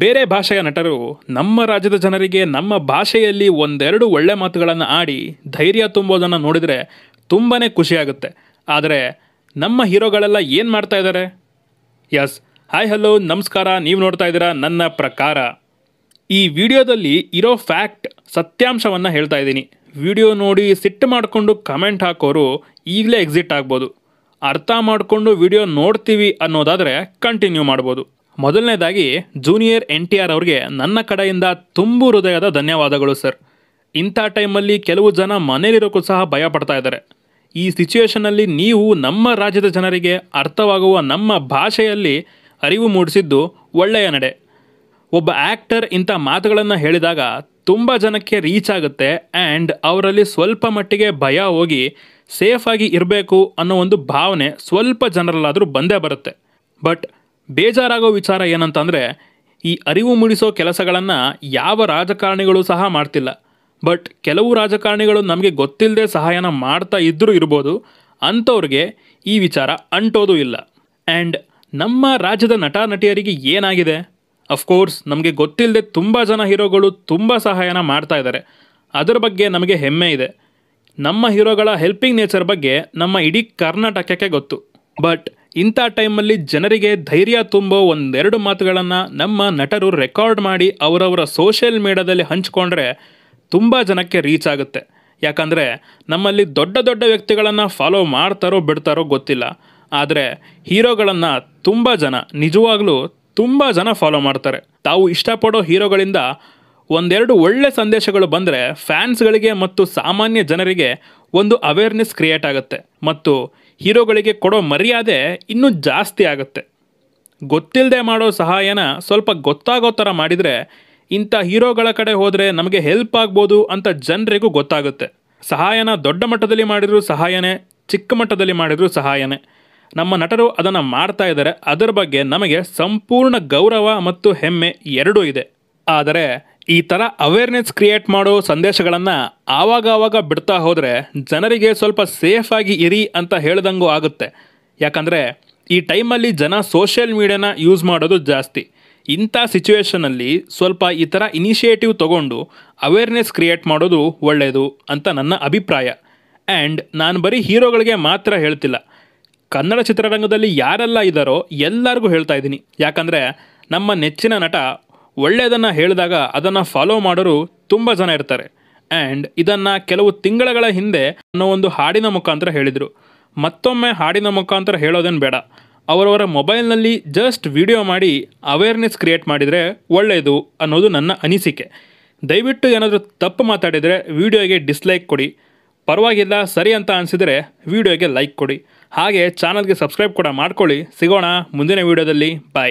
ಬೇರೆ ಭಾಷೆಯ ನಟರು ನಮ್ಮ ರಾಜ್ಯದ ಜನರಿಗೆ ನಮ್ಮ ಭಾಷೆಯಲ್ಲಿ ಒಂದೆರಡು ಒಳ್ಳೆ ಮಾತುಗಳನ್ನು ಆಡಿ ಧೈರ್ಯ ತುಂಬೋದನ್ನು ನೋಡಿದರೆ ತುಂಬಾ ಖುಷಿಯಾಗುತ್ತೆ ಆದರೆ ನಮ್ಮ ಹೀರೋಗಳೆಲ್ಲ ಏನು ಮಾಡ್ತಾ ಇದ್ದಾರೆ ಯಸ್ ಹಾಯ್ ಹಲೋ ನಮಸ್ಕಾರ ನೀವು ನೋಡ್ತಾ ಇದ್ದೀರಾ ನನ್ನ ಪ್ರಕಾರ ಈ ವಿಡಿಯೋದಲ್ಲಿ ಇರೋ ಫ್ಯಾಕ್ಟ್ ಸತ್ಯಾಂಶವನ್ನು ಹೇಳ್ತಾ ಇದ್ದೀನಿ ವಿಡಿಯೋ ನೋಡಿ ಸಿಟ್ಟು ಮಾಡಿಕೊಂಡು ಕಮೆಂಟ್ ಹಾಕೋರು ಈಗಲೇ ಎಕ್ಸಿಟ್ ಆಗ್ಬೋದು ಅರ್ಥ ಮಾಡಿಕೊಂಡು ವಿಡಿಯೋ ನೋಡ್ತೀವಿ ಅನ್ನೋದಾದರೆ ಕಂಟಿನ್ಯೂ ಮಾಡ್ಬೋದು ಮೊದಲನೇದಾಗಿ ಜೂನಿಯರ್ ಎನ್ ಟಿ ಆರ್ ಅವ್ರಿಗೆ ನನ್ನ ಕಡೆಯಿಂದ ತುಂಬು ಹೃದಯದ ಧನ್ಯವಾದಗಳು ಸರ್ ಇಂಥ ಟೈಮಲ್ಲಿ ಕೆಲವು ಜನ ಮನೇಲಿರೋಕ್ಕೂ ಸಹ ಭಯ ಪಡ್ತಾ ಇದ್ದಾರೆ ಈ ಸಿಚುವೇಷನಲ್ಲಿ ನೀವು ನಮ್ಮ ರಾಜ್ಯದ ಜನರಿಗೆ ಅರ್ಥವಾಗುವ ನಮ್ಮ ಭಾಷೆಯಲ್ಲಿ ಅರಿವು ಮೂಡಿಸಿದ್ದು ಒಳ್ಳೆಯ ನಡೆ ಒಬ್ಬ ಆ್ಯಕ್ಟರ್ ಇಂಥ ಮಾತುಗಳನ್ನು ಹೇಳಿದಾಗ ತುಂಬ ಜನಕ್ಕೆ ರೀಚ್ ಆಗುತ್ತೆ ಆ್ಯಂಡ್ ಅವರಲ್ಲಿ ಸ್ವಲ್ಪ ಮಟ್ಟಿಗೆ ಭಯ ಹೋಗಿ ಸೇಫಾಗಿ ಇರಬೇಕು ಅನ್ನೋ ಒಂದು ಭಾವನೆ ಸ್ವಲ್ಪ ಜನರಲ್ಲಾದರೂ ಬಂದೇ ಬರುತ್ತೆ ಬಟ್ ಬೇಜಾರಾಗೋ ವಿಚಾರ ಏನಂತಂದರೆ ಈ ಅರಿವು ಮೂಡಿಸೋ ಕೆಲಸಗಳನ್ನು ಯಾವ ರಾಜಕಾರಣಿಗಳು ಸಹ ಮಾಡ್ತಿಲ್ಲ ಬಟ್ ಕೆಲವು ರಾಜಕಾರಣಿಗಳು ನಮಗೆ ಗೊತ್ತಿಲ್ಲದೆ ಸಹಾಯನ ಮಾಡ್ತಾ ಇದ್ದರೂ ಇರ್ಬೋದು ಅಂಥವ್ರಿಗೆ ಈ ವಿಚಾರ ಅಂಟೋದು ಇಲ್ಲ ಆ್ಯಂಡ್ ನಮ್ಮ ರಾಜ್ಯದ ನಟ ನಟಿಯರಿಗೆ ಏನಾಗಿದೆ ಅಫ್ಕೋರ್ಸ್ ನಮಗೆ ಗೊತ್ತಿಲ್ಲದೆ ತುಂಬ ಜನ ಹೀರೋಗಳು ತುಂಬ ಸಹಾಯನ ಮಾಡ್ತಾ ಇದ್ದಾರೆ ಅದರ ಬಗ್ಗೆ ನಮಗೆ ಹೆಮ್ಮೆ ಇದೆ ನಮ್ಮ ಹೀರೋಗಳ ಹೆಲ್ಪಿಂಗ್ ನೇಚರ್ ಬಗ್ಗೆ ನಮ್ಮ ಇಡೀ ಕರ್ನಾಟಕಕ್ಕೆ ಗೊತ್ತು ಬಟ್ ಇಂಥ ಟೈಮಲ್ಲಿ ಜನರಿಗೆ ಧೈರ್ಯ ತುಂಬೋ ಒಂದೆರಡು ಮಾತುಗಳನ್ನು ನಮ್ಮ ನಟರು ರೆಕಾರ್ಡ್ ಮಾಡಿ ಅವರವರ ಸೋಷಿಯಲ್ ಮೀಡಿಯಾದಲ್ಲಿ ಹಂಚಿಕೊಂಡ್ರೆ ತುಂಬ ಜನಕ್ಕೆ ರೀಚ್ ಆಗುತ್ತೆ ಯಾಕಂದರೆ ನಮ್ಮಲ್ಲಿ ದೊಡ್ಡ ದೊಡ್ಡ ವ್ಯಕ್ತಿಗಳನ್ನು ಫಾಲೋ ಮಾಡ್ತಾರೋ ಬಿಡ್ತಾರೋ ಗೊತ್ತಿಲ್ಲ ಆದರೆ ಹೀರೋಗಳನ್ನು ತುಂಬ ಜನ ನಿಜವಾಗ್ಲೂ ತುಂಬ ಜನ ಫಾಲೋ ಮಾಡ್ತಾರೆ ತಾವು ಇಷ್ಟಪಡೋ ಹೀರೋಗಳಿಂದ ಒಂದೆರಡು ಒಳ್ಳೆ ಸಂದೇಶಗಳು ಬಂದರೆ ಫ್ಯಾನ್ಸ್ಗಳಿಗೆ ಮತ್ತು ಸಾಮಾನ್ಯ ಜನರಿಗೆ ಒಂದು ಅವೇರ್ನೆಸ್ ಕ್ರಿಯೇಟ್ ಆಗುತ್ತೆ ಮತ್ತು ಹೀರೋಗಳಿಗೆ ಕೊಡೋ ಮರ್ಯಾದೆ ಇನ್ನೂ ಜಾಸ್ತಿ ಆಗುತ್ತೆ ಗೊತ್ತಿಲ್ಲದೆ ಮಾಡೋ ಸಹಾಯನ ಸ್ವಲ್ಪ ಗೊತ್ತಾಗೋ ಥರ ಮಾಡಿದರೆ ಇಂಥ ಹೀರೋಗಳ ಕಡೆ ಹೋದರೆ ನಮಗೆ ಹೆಲ್ಪ್ ಆಗ್ಬೋದು ಅಂತ ಜನರಿಗೂ ಗೊತ್ತಾಗುತ್ತೆ ಸಹಾಯನ ದೊಡ್ಡ ಮಟ್ಟದಲ್ಲಿ ಮಾಡಿದರೂ ಸಹಾಯನೇ ಚಿಕ್ಕ ಮಟ್ಟದಲ್ಲಿ ಮಾಡಿದರೂ ಸಹಾಯನೇ ನಮ್ಮ ನಟರು ಅದನ್ನು ಮಾಡ್ತಾ ಇದ್ದಾರೆ ಅದರ ಬಗ್ಗೆ ನಮಗೆ ಸಂಪೂರ್ಣ ಗೌರವ ಮತ್ತು ಹೆಮ್ಮೆ ಎರಡೂ ಇದೆ ಆದರೆ ಈ ಥರ ಅವೇರ್ನೆಸ್ ಕ್ರಿಯೇಟ್ ಮಾಡೋ ಸಂದೇಶಗಳನ್ನು ಆವಾಗ ಬಿಡ್ತಾ ಹೋದರೆ ಜನರಿಗೆ ಸ್ವಲ್ಪ ಸೇಫ್ ಆಗಿ ಇರಿ ಅಂತ ಹೇಳ್ದಂಗೂ ಆಗುತ್ತೆ ಯಾಕಂದರೆ ಈ ಟೈಮಲ್ಲಿ ಜನ ಸೋಷಿಯಲ್ ಮೀಡಿಯಾನ ಯೂಸ್ ಮಾಡೋದು ಜಾಸ್ತಿ ಇಂಥ ಸಿಚುವೇಷನಲ್ಲಿ ಸ್ವಲ್ಪ ಈ ಥರ ಇನಿಷಿಯೇಟಿವ್ ತಗೊಂಡು ಅವೇರ್ನೆಸ್ ಕ್ರಿಯೇಟ್ ಮಾಡೋದು ಒಳ್ಳೆಯದು ಅಂತ ನನ್ನ ಅಭಿಪ್ರಾಯ ಆ್ಯಂಡ್ ನಾನು ಬರೀ ಹೀರೋಗಳಿಗೆ ಮಾತ್ರ ಹೇಳ್ತಿಲ್ಲ ಕನ್ನಡ ಚಿತ್ರರಂಗದಲ್ಲಿ ಯಾರೆಲ್ಲ ಇದ್ದಾರೋ ಎಲ್ಲರಿಗೂ ಹೇಳ್ತಾ ಇದ್ದೀನಿ ಯಾಕಂದರೆ ನಮ್ಮ ನೆಚ್ಚಿನ ನಟ ಒಳ್ಳೆಯದನ್ನು ಹೇಳಿದಾಗ ಅದನ್ನು ಫಾಲೋ ಮಾಡೋರು ತುಂಬ ಜನ ಇರ್ತಾರೆ ಆ್ಯಂಡ್ ಇದನ್ನು ಕೆಲವು ತಿಂಗಳ ಹಿಂದೆ ಅನ್ನೋ ಒಂದು ಹಾಡಿನ ಮುಖಾಂತರ ಹೇಳಿದರು ಮತ್ತೊಮ್ಮೆ ಹಾಡಿನ ಮುಖಾಂತರ ಹೇಳೋದೇನು ಬೇಡ ಅವರವರ ಮೊಬೈಲ್ನಲ್ಲಿ ಜಸ್ಟ್ ವಿಡಿಯೋ ಮಾಡಿ ಅವೇರ್ನೆಸ್ ಕ್ರಿಯೇಟ್ ಮಾಡಿದರೆ ಒಳ್ಳೆಯದು ಅನ್ನೋದು ನನ್ನ ಅನಿಸಿಕೆ ದಯವಿಟ್ಟು ಏನಾದರೂ ತಪ್ಪು ಮಾತಾಡಿದರೆ ವಿಡಿಯೋಗೆ ಡಿಸ್ಲೈಕ್ ಕೊಡಿ ಪರವಾಗಿಲ್ಲ ಸರಿ ಅಂತ ಅನಿಸಿದರೆ ವಿಡಿಯೋಗೆ ಲೈಕ್ ಕೊಡಿ ಹಾಗೆ ಚಾನಲ್ಗೆ ಸಬ್ಸ್ಕ್ರೈಬ್ ಕೂಡ ಮಾಡ್ಕೊಳ್ಳಿ ಸಿಗೋಣ ಮುಂದಿನ ವೀಡಿಯೋದಲ್ಲಿ ಬಾಯ್